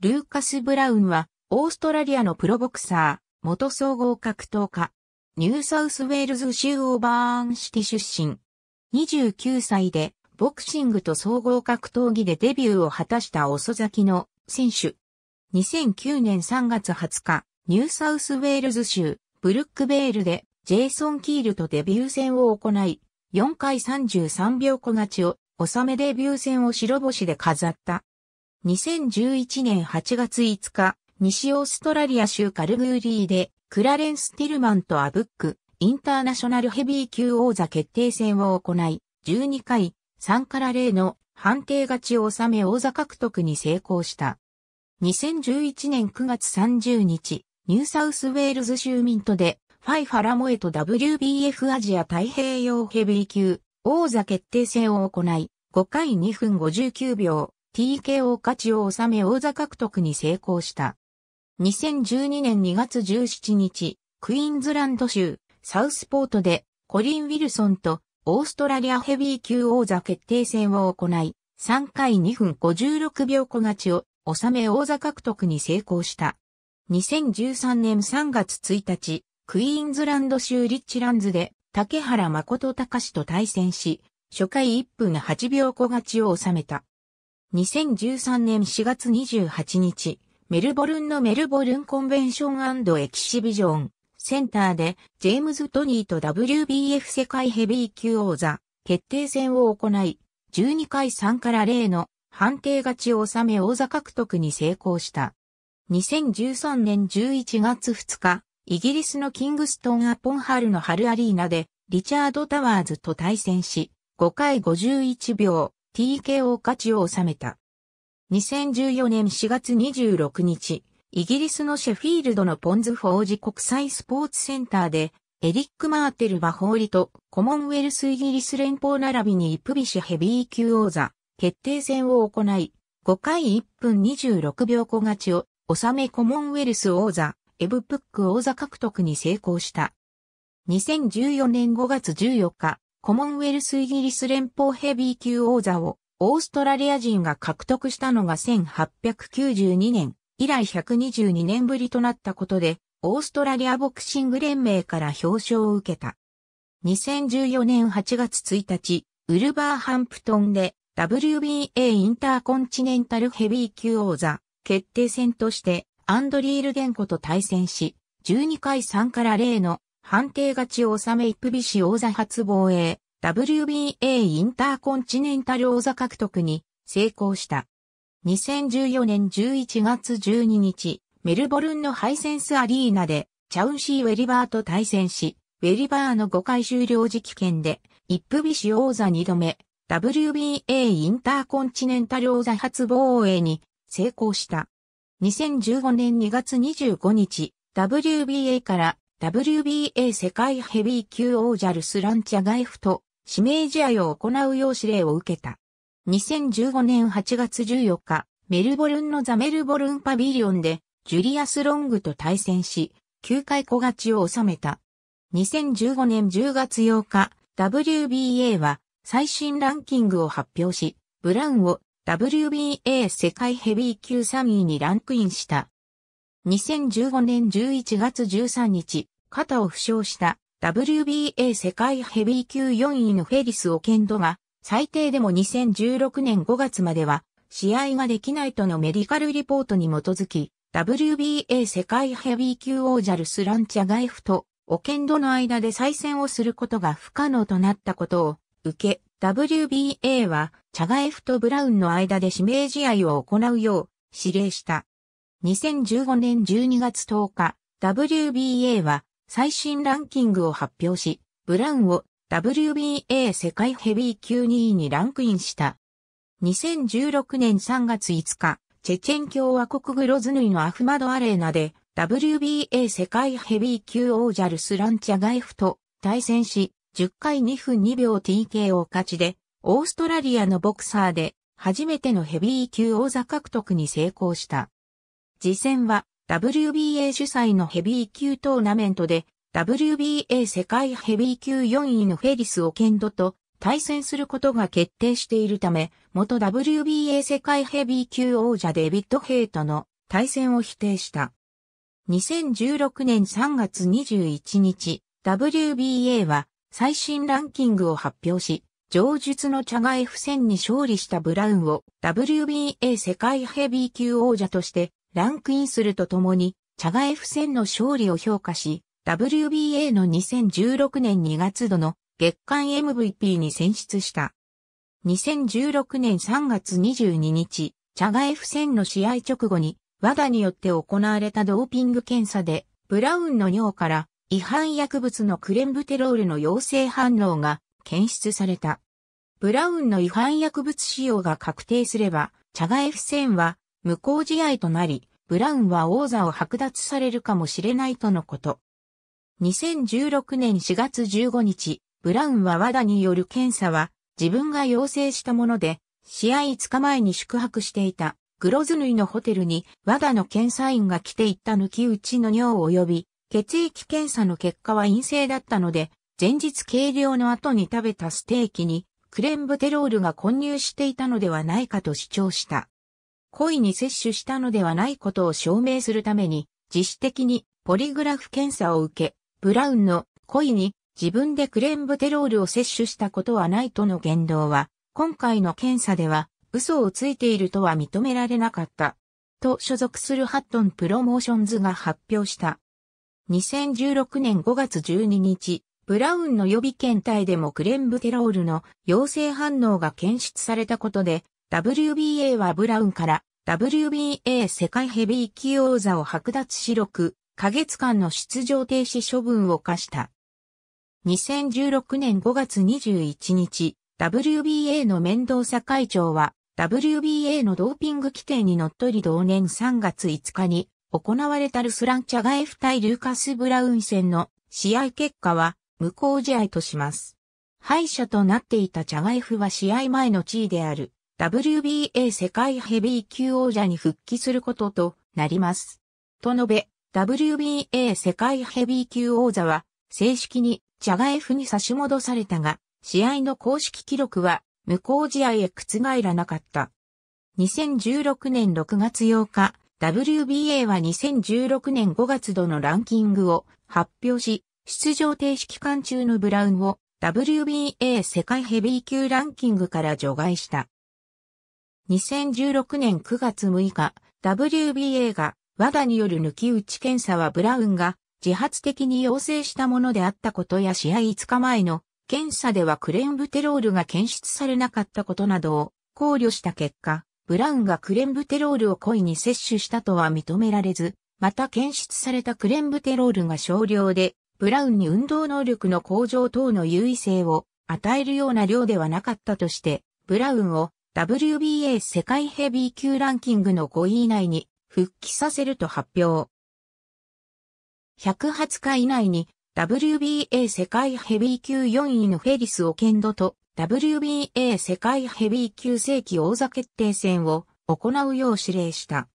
ルーカス・ブラウンは、オーストラリアのプロボクサー、元総合格闘家、ニューサウスウェールズ州オーバーンシティ出身。29歳で、ボクシングと総合格闘技でデビューを果たした遅咲きの選手。2009年3月20日、ニューサウスウェールズ州、ブルックベールで、ジェイソン・キールとデビュー戦を行い、4回33秒小勝ちを、納めデビュー戦を白星で飾った。2011年8月5日、西オーストラリア州カルグーリーで、クラレンス・ティルマンとアブック、インターナショナルヘビー級王座決定戦を行い、12回、3から0の判定勝ちを収め王座獲得に成功した。2011年9月30日、ニューサウスウェールズ州民とで、ファイ・ファラモエと WBF アジア太平洋ヘビー級王座決定戦を行い、5回2分59秒、TKO 価値を収め王座獲得に成功した。2012年2月17日、クイーンズランド州、サウスポートで、コリン・ウィルソンと、オーストラリアヘビー級王座決定戦を行い、3回2分56秒小勝ちを、収め王座獲得に成功した。2013年3月1日、クイーンズランド州リッチランズで、竹原誠隆と対戦し、初回1分8秒小勝ちを収めた。2013年4月28日、メルボルンのメルボルンコンベンションエキシビジョンセンターでジェームズ・トニーと WBF 世界ヘビー級王座決定戦を行い、12回3から0の判定勝ちを収め王座獲得に成功した。2013年11月2日、イギリスのキングストン・アポンハルの春アリーナでリチャード・タワーズと対戦し、5回51秒、TKO 勝ちを収めた。2014年4月26日、イギリスのシェフィールドのポンズフォージ国際スポーツセンターで、エリック・マーテルはーリとコモンウェルスイギリス連邦並びにイプビシヘビー級王座決定戦を行い、5回1分26秒小勝ちを収めコモンウェルス王座、エブプック王座獲得に成功した。2014年5月14日、コモンウェルスイギリス連邦ヘビー級王座をオーストラリア人が獲得したのが1892年以来122年ぶりとなったことで、オーストラリアボクシング連盟から表彰を受けた。2014年8月1日、ウルバーハンプトンで WBA インターコンチネンタルヘビー級王座決定戦としてアンドリールデンコと対戦し、12回3から0の判定勝ちを収めイップビシ王座初防衛、WBA インターコンチネンタル王座獲得に成功した。2014年11月12日、メルボルンのハイセンスアリーナで、チャウンシー・ウェリバーと対戦し、ウェリバーの5回終了時期券で、イップビシ王座2度目、WBA インターコンチネンタル王座初防衛に成功した。2015年2月25日、WBA から WBA 世界ヘビー級王者ルスランチャガイフと指名試合を行うよう指令を受けた。2015年8月14日、メルボルンのザメルボルンパビリオンでジュリアス・ロングと対戦し、9回小勝ちを収めた。2015年10月8日、WBA は最新ランキングを発表し、ブラウンを WBA 世界ヘビー級3位にランクインした。2015年11月13日、肩を負傷した WBA 世界ヘビー級4位のフェリス・オケンドが、最低でも2016年5月までは、試合ができないとのメディカルリポートに基づき、WBA 世界ヘビー級王者ルスランチャガエフと、オケンドの間で再戦をすることが不可能となったことを受け、WBA は、チャガエフとブラウンの間で指名試合を行うよう指令した。2015年12月10日、WBA は最新ランキングを発表し、ブラウンを WBA 世界ヘビー級2位にランクインした。2016年3月5日、チェチェン共和国グロズヌイのアフマドアレーナで WBA 世界ヘビー級王者ルスランチャガイフと対戦し、10回2分2秒 TK を勝ちで、オーストラリアのボクサーで初めてのヘビー級王座獲得に成功した。次戦は WBA 主催のヘビー級トーナメントで WBA 世界ヘビー級4位のフェリス・オケンドと対戦することが決定しているため、元 WBA 世界ヘビー級王者デビッド・ヘイトの対戦を否定した。2016年3月21日、WBA は最新ランキングを発表し、上述のチャガエフ戦に勝利したブラウンを WBA 世界ヘビー級王者としてランクインするとともに、チャガエフ戦の勝利を評価し、WBA の2016年2月度の月間 MVP に選出した。2016年3月22日、チャガエフ戦の試合直後に、我がによって行われたドーピング検査で、ブラウンの尿から違反薬物のクレンブテロールの陽性反応が検出された。ブラウンの違反薬物使用が確定すれば、チャガエフ戦は無効試合となり、ブラウンは王座を剥奪されるかもしれないとのこと。2016年4月15日、ブラウンは和田による検査は自分が要請したもので、試合5日前に宿泊していたグロズヌイのホテルに和田の検査員が来ていった抜き打ちの尿及び、血液検査の結果は陰性だったので、前日計量の後に食べたステーキにクレンブテロールが混入していたのではないかと主張した。故意に摂取したのではないことを証明するために、自主的にポリグラフ検査を受け、ブラウンの故意に自分でクレンブテロールを摂取したことはないとの言動は、今回の検査では嘘をついているとは認められなかった。と所属するハットンプロモーションズが発表した。2016年5月12日、ブラウンの予備検体でもクレンブテロールの陽性反応が検出されたことで、WBA はブラウンから WBA 世界ヘビー級王座を剥奪し6ヶ月間の出場停止処分を課した。2016年5月21日、WBA の面倒ド会長は WBA のドーピング規定にのっとり同年3月5日に行われたルスラン・チャガエフ対ルーカス・ブラウン戦の試合結果は無効試合とします。敗者となっていたチャガエフは試合前の地位である WBA 世界ヘビー級王者に復帰することとなります。と述べ、WBA 世界ヘビー級王座は正式にジャガエフに差し戻されたが、試合の公式記録は無効試合へ覆らなかった。2016年6月8日、WBA は2016年5月度のランキングを発表し、出場停止期間中のブラウンを WBA 世界ヘビー級ランキングから除外した。2016年9月6日、WBA が、我がによる抜き打ち検査はブラウンが自発的に陽性したものであったことや試合5日前の検査ではクレンブテロールが検出されなかったことなどを考慮した結果、ブラウンがクレンブテロールを故意に摂取したとは認められず、また検出されたクレンブテロールが少量で、ブラウンに運動能力の向上等の優位性を与えるような量ではなかったとして、ブラウンを WBA 世界ヘビー級ランキングの5位以内に復帰させると発表。120回以内に WBA 世界ヘビー級4位のフェリス・オケンドと WBA 世界ヘビー級正規王座決定戦を行うよう指令した。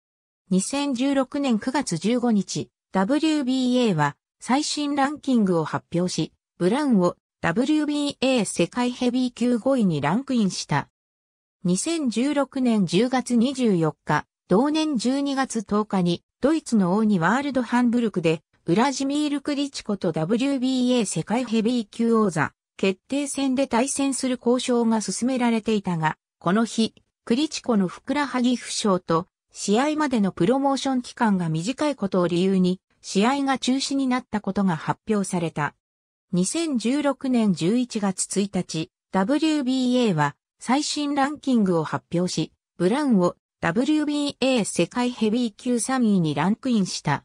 2016年9月15日、WBA は最新ランキングを発表し、ブラウンを WBA 世界ヘビー級5位にランクインした。2016年10月24日、同年12月10日に、ドイツの王にワールドハンブルクで、ウラジミール・クリチコと WBA 世界ヘビー級王座、決定戦で対戦する交渉が進められていたが、この日、クリチコのふくらはぎ負傷と、試合までのプロモーション期間が短いことを理由に、試合が中止になったことが発表された。2016年11月1日、WBA は最新ランキングを発表し、ブラウンを WBA 世界ヘビー級3位にランクインした。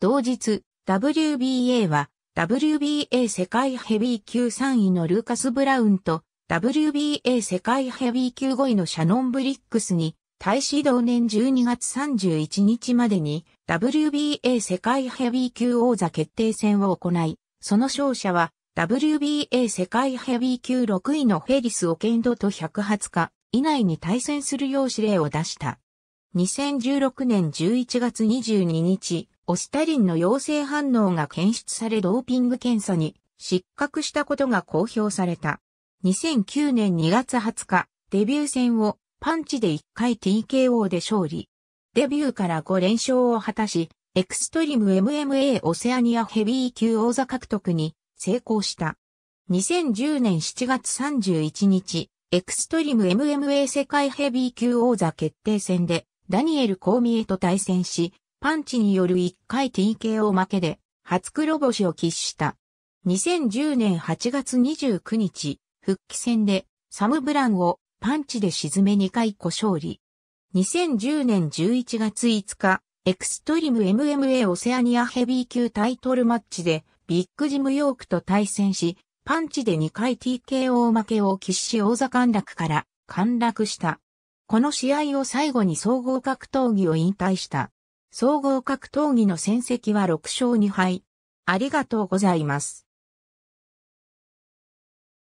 同日、WBA は WBA 世界ヘビー級3位のルーカス・ブラウンと WBA 世界ヘビー級5位のシャノン・ブリックスに対し同年12月31日までに WBA 世界ヘビー級王座決定戦を行い、その勝者は WBA 世界ヘビー級6位のフェリスオケンドと120日以内に対戦するよう指令を出した。2016年11月22日、オスタリンの陽性反応が検出されドーピング検査に失格したことが公表された。2009年2月20日、デビュー戦をパンチで1回 TKO で勝利。デビューから5連勝を果たし、エクストリーム MMA オセアニアヘビー級王座獲得に成功した。2010年7月31日、エクストリム MMA 世界ヘビー級王座決定戦で、ダニエル・コーミエと対戦し、パンチによる1回 TKO 負けで、初黒星を喫した。2010年8月29日、復帰戦で、サム・ブランをパンチで沈め2回小勝利。2010年11月5日、エクストリム MMA オセアニアヘビー級タイトルマッチで、ビッグジムヨークと対戦し、パンチで2回 TKO 負けを喫し王座陥落から陥落した。この試合を最後に総合格闘技を引退した。総合格闘技の戦績は6勝2敗。ありがとうございます。